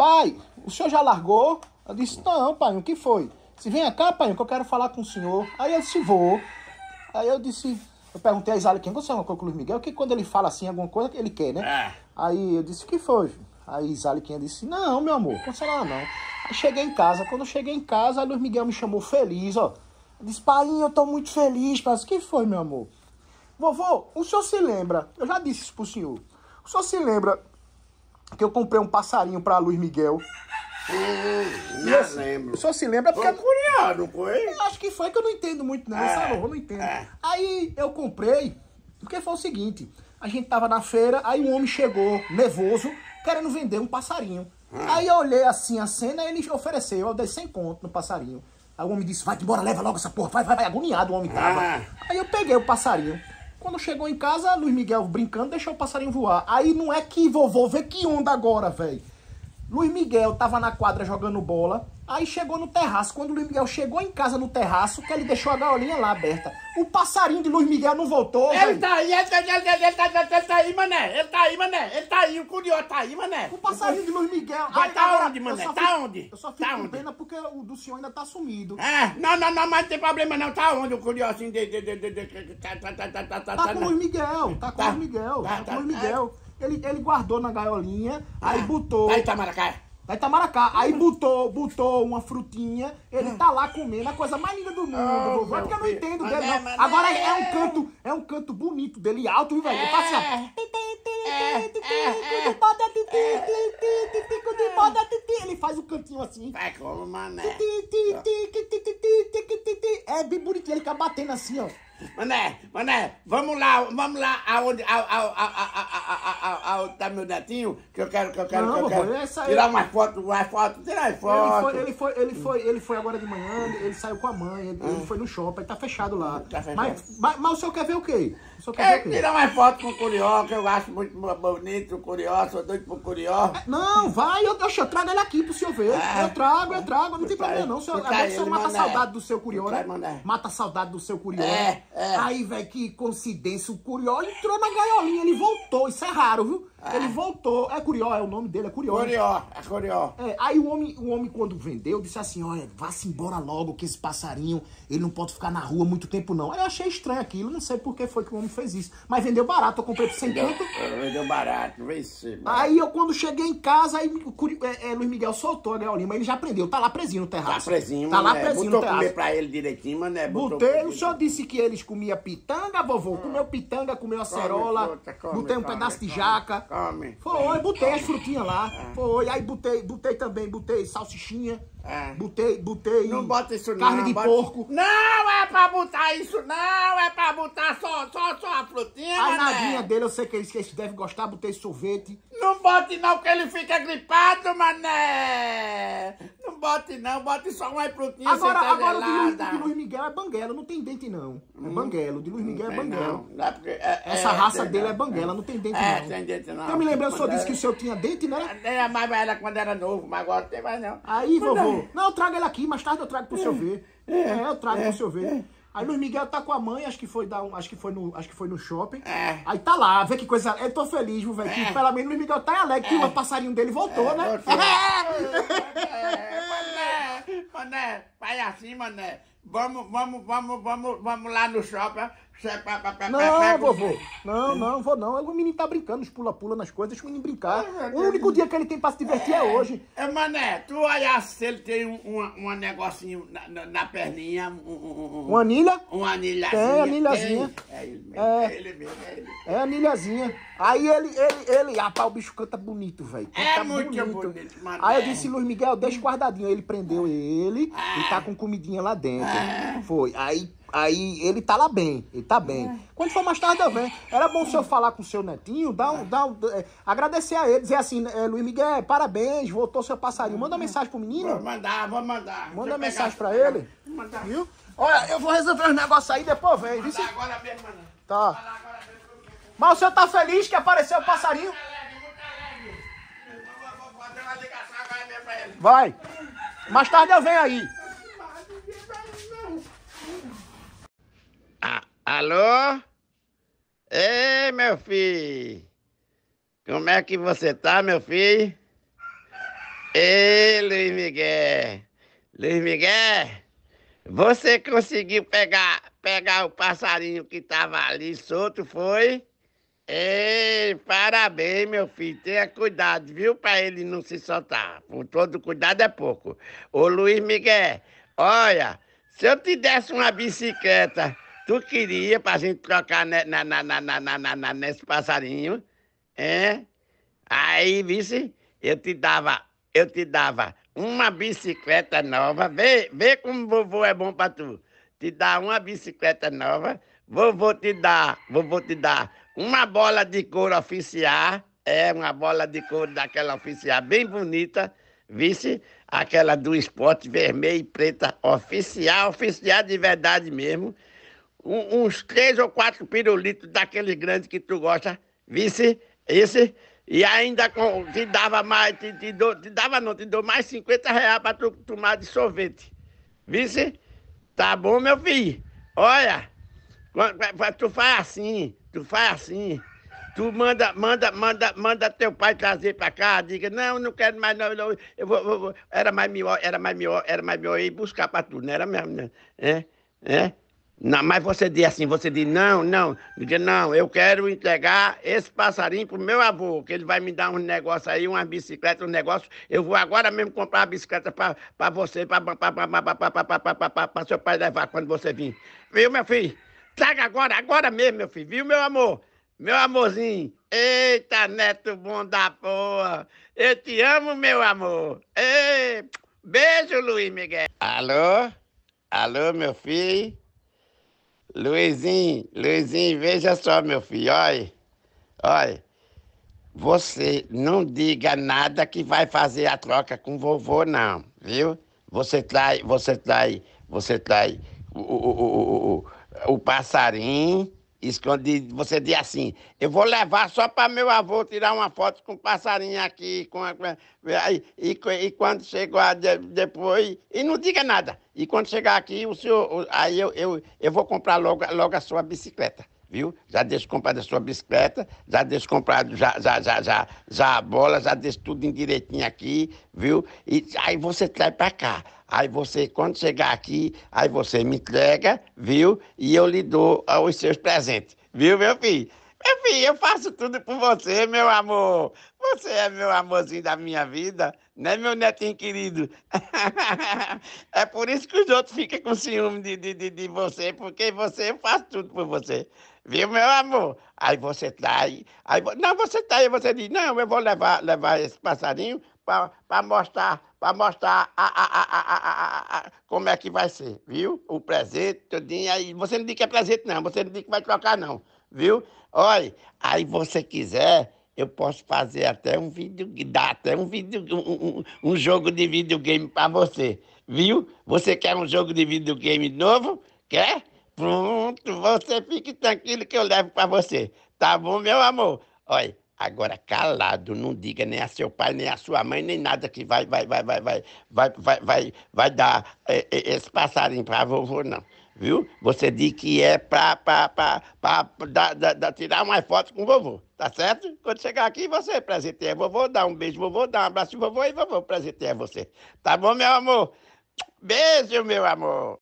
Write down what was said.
pai, o senhor já largou? Eu disse, não, pai, o que foi? Se vem cá, pai, que eu quero falar com o senhor. Aí eu disse, vou. Aí eu disse, eu perguntei a Isabel quem você é uma coisa com o Luiz Miguel, que quando ele fala assim alguma coisa, ele quer, né? É. Aí eu disse, o que foi? Aí Isaliquinha disse, não, meu amor, lá, não. Aí cheguei em casa, quando eu cheguei em casa, Luiz Miguel me chamou feliz, ó. Eu disse, pai, eu tô muito feliz, pai. O que foi, meu amor? Vovô, o senhor se lembra, eu já disse isso pro senhor, o senhor se lembra que eu comprei um passarinho pra Luiz Miguel. Hum, não eu, assim, lembro. O senhor se lembra porque. Foi é curiado, foi? Eu acho que foi que eu não entendo muito, não. É, Eu não entendo. É. Aí eu comprei, porque foi o seguinte: a gente tava na feira, aí um homem chegou, nervoso, querendo vender um passarinho. Hum. Aí eu olhei assim a cena, ele ofereceu, eu dei 100 conto no passarinho. Aí o homem disse: vai embora, leva logo essa porra, vai, vai, vai. Agoniado o homem tava. Ah. Aí eu peguei o passarinho. Quando chegou em casa, Luiz Miguel brincando deixou o passarinho voar. Aí não é que vovô, vê que onda agora, velho. Luiz Miguel estava na quadra jogando bola, aí chegou no terraço. Quando o Luiz Miguel chegou em casa no terraço, que ele deixou a gaiolinha lá aberta. O passarinho de Luiz Miguel não voltou. Ele véio. tá aí, ele tá, ele, tá, tá, ele, tá, ele tá aí, mané. Ele tá aí, mané. Ele tá aí, o curió tá aí, mané. O passarinho de Luiz Miguel. Mas aí, tá agora, onde, mané? Tá onde? Eu só fico tá com onde? pena porque o do senhor ainda tá sumido. É, não, não, não, mas não tem problema não. Tá onde o curiosinho assim, de. de, de, de, de tá, tá, tá, tá, tá, tá, tá, tá com o Luiz Miguel. Tá com o tá. Luiz Miguel. tá com o Luiz Miguel. É ele, ele guardou na gaiolinha, ah, aí botou. aí Tá maracá, aí Tá maracá, Aí botou, botou uma frutinha, ele tá lá comendo, a coisa mais linda do mundo, oh, vovô. Porque eu não entendo dele, não. Mané. Agora é um canto, é um canto bonito dele, alto, viu, velho? Ele assim, ó. Ele faz o um cantinho assim. Vai como, mané. É bem bonitinho, ele fica batendo assim, ó. Mané, mané, vamos lá, vamos lá aonde, a, a, a, tá, tá meu netinho, que eu quero, que eu quero, não, que eu quero. Tirar mais fotos, mais fotos, tirar mais fotos. Ele foi, ele foi, ele foi, ele foi agora de manhã, ele saiu com a mãe, ele, hum. ele ah. foi no shopping, tá fechado lá. Tá fechado. Mas, mas, mas, o senhor quer ver o quê? O senhor quer é, ver o quê? tirar mais fotos com o Curió, que eu acho muito bonito o Curió, sou doido pro Curió. É, não, vai, eu, eu, trago ele aqui pro senhor ver. Ah, eu trago, eu trago, não tem tá problema não. senhor, é tá agora o senhor mata a saudade do seu Curió, tá né? Mata a saudade do seu Curió. É, é. Aí, velho, que coincidência, o Curió entrou na gaiolinha, ele voltou, isso é raro, viu? Ele voltou. É Curió, é o nome dele, é Curió. Curió, é Curió. É, aí o homem, o homem, quando vendeu, disse assim: olha, vá-se embora logo, que esse passarinho, ele não pode ficar na rua muito tempo, não. Aí eu achei estranho aquilo, não sei por que foi que o homem fez isso. Mas vendeu barato, eu comprei por 100 tanto. vendeu é, barato, venci. Aí eu, quando cheguei em casa, aí o curió, é, é, Luiz Miguel soltou a gaiolinha, ele já aprendeu, tá lá presinho no terraço. Tá presinho, Tá lá né? presinho Botou no terraço. comer pra ele direitinho, mas né? Botou Botei, o senhor disse que eles comiam pitanga, vovô. Comeu ah. pitanga, comeu acerola, come, não um pedaço de jaca. Come. Foi, botei as frutinhas lá. É. Foi, aí botei, botei também, botei salsichinha. É. Botei, botei. Não bota isso não. Carne de bota... porco. Não é pra botar isso não, é pra botar só, só, só a frutinha, A nadinha né? dele, eu sei que ele, esquece, deve gostar, botei sorvete. Não bote não, que ele fica gripado, mané. Não bote não, bote só uma frutinha Agora, agora o de Luiz, de Luiz, Miguel é banguela, não tem dente não. É hum. de Luiz Miguel é banguelo. É, é é, Essa raça dele é banguela, não tem dente é, não. É, tem dente não. Eu me lembro o senhor disse que o senhor tinha dente, né? Era mais velha quando era novo, mas agora não tem mais não. Aí, vovô. É. Não, eu trago ele aqui, mais tarde eu trago pro é, senhor ver. É. é, eu trago é, pro senhor ver. É. Aí Luiz Miguel tá com a mãe, acho que foi dar um, acho que foi no, acho que foi no shopping. É. Aí tá lá, vê que coisa, eu tô feliz, velho, é. que pelo menos Luiz Miguel tá alegre que o passarinho dele voltou, né? mané, mané, vai assim, mané. Vamos, vamos, vamos, vamos, vamos lá no shopping. Não, vovô. Não, não, vou não. O menino tá brincando, os pula-pula nas coisas, deixa o menino brincar. o único dia que ele tem pra se divertir é, hoje. É, mané, tu olha se ele tem um, um, um negocinho na, na, na perninha. Um, um, uma anilha? Uma anilhazinha. Tem, anilhazinha. É, é ele mesmo. É, é ele mesmo. É, ele. é anilhazinha. Aí ele, ele, ele, rapaz, o bicho canta bonito, velho. É muito bonito, bonito mané. Aí eu disse, Luiz Miguel, deixa guardadinho. Ele prendeu é. ele e tá é. com comidinha lá dentro. Foi. Aí Aí ele tá lá bem, ele tá bem. É. Quando for mais tarde, eu venho. Era bom o senhor falar com o seu netinho, dar um, dar um, é, agradecer a ele, dizer assim, é, Luiz Miguel, parabéns, voltou seu passarinho. Manda uma mensagem pro menino. Vou mandar, vou mandar. Manda mensagem pra ele. Mandar. Viu? Olha, eu vou resolver os negócios aí, depois vem. Mandar agora mesmo, mano. Tá. Mas o senhor tá feliz que apareceu o passarinho? Vai. Mais tarde eu venho aí. Alô? Ei, meu filho! Como é que você tá, meu filho? Ei, Luiz Miguel! Luiz Miguel, você conseguiu pegar, pegar o passarinho que tava ali solto, foi? Ei, parabéns, meu filho. Tenha cuidado, viu? Para ele não se soltar. Por todo cuidado é pouco. Ô, Luiz Miguel, olha, se eu te desse uma bicicleta tu queria pra gente trocar na, na, na, na, na, na, nesse passarinho, é? Aí, vice, eu te dava, eu te dava uma bicicleta nova, vê, vê como vovô é bom pra tu. Te dá uma bicicleta nova, vovô te dá vovô te dá uma bola de couro oficial, é uma bola de couro daquela oficial bem bonita, vice, aquela do esporte vermelho e preta oficial, oficial de verdade mesmo um, uns três ou quatro pirulitos daqueles grandes que tu gosta, vice, esse, e ainda com, te dava mais, te, te, do, te dava não, te dou mais 50 reais para tu tomar de sorvete. Vice, Tá bom, meu filho? Olha, tu faz assim, tu faz assim. Tu manda, manda, manda, manda teu pai trazer para cá, diga, não, não quero mais, não, não eu vou, vou, vou, era mais melhor, era mais melhor, era mais melhor ir buscar para tu, não era mesmo, né? É, é. Não, mas você diz assim, você diz, não, não, diz, não, eu quero entregar esse passarinho pro meu avô, que ele vai me dar um negócio aí, uma bicicleta, um negócio. Eu vou agora mesmo comprar a bicicleta para você, para seu pai levar quando você vir. Viu, meu filho? Traga agora, agora mesmo, meu filho, viu, meu amor? Meu amorzinho, eita, neto bom da porra, eu te amo, meu amor. Ei, beijo, Luiz Miguel. Alô? Alô, meu filho? Luizinho, Luizinho, veja só, meu filho, olha. Olha, você não diga nada que vai fazer a troca com vovô, não, viu? Você trai, você trai, você trai o, o, o, o, o passarinho escondido, você diz assim, eu vou levar só para meu avô tirar uma foto com o passarinho aqui, com a, e, e, e, quando chegar de, depois, e não diga nada. E quando chegar aqui, o senhor, aí eu, eu, eu vou comprar logo, logo a sua bicicleta viu? Já deixo comprar a sua bicicleta, já deixo já, já, já, já, já a bola, já deixo tudo em direitinho aqui, viu? E aí você traz para cá. Aí você, quando chegar aqui, aí você me entrega, viu? E eu lhe dou ah, os seus presentes, viu, meu filho? Meu filho, eu faço tudo por você, meu amor. Você é meu amorzinho da minha vida, né, meu netinho querido? é por isso que os outros ficam com ciúme de, de, de, de você, porque você, eu faço tudo por você viu, meu amor? Aí você traz, tá aí, não, você tá aí, você diz, não, eu vou levar, levar esse passarinho para mostrar, para mostrar a, a, a, a, como é que vai ser, viu? O presente, tudinho, aí você não diz que é presente não, você não diz que vai trocar não, viu? Olha, aí você quiser, eu posso fazer até um vídeo, dar até um vídeo, um, um, um jogo de videogame para você, viu? Você quer um jogo de videogame novo? Quer? Pronto, você fique tranquilo que eu levo para você. Tá bom, meu amor? Olha, agora calado, não diga nem a seu pai, nem a sua mãe, nem nada que vai, vai, vai, vai, vai, vai, vai, vai, vai dar é, é, esse passarinho para vovô, não. Viu? Você diz que é para tirar umas fotos com vovô, tá certo? Quando chegar aqui, você presenteia vovô, dá um beijo vovô, dá um abraço vovô e vovô presenteia você. Tá bom, meu amor? Beijo, meu amor!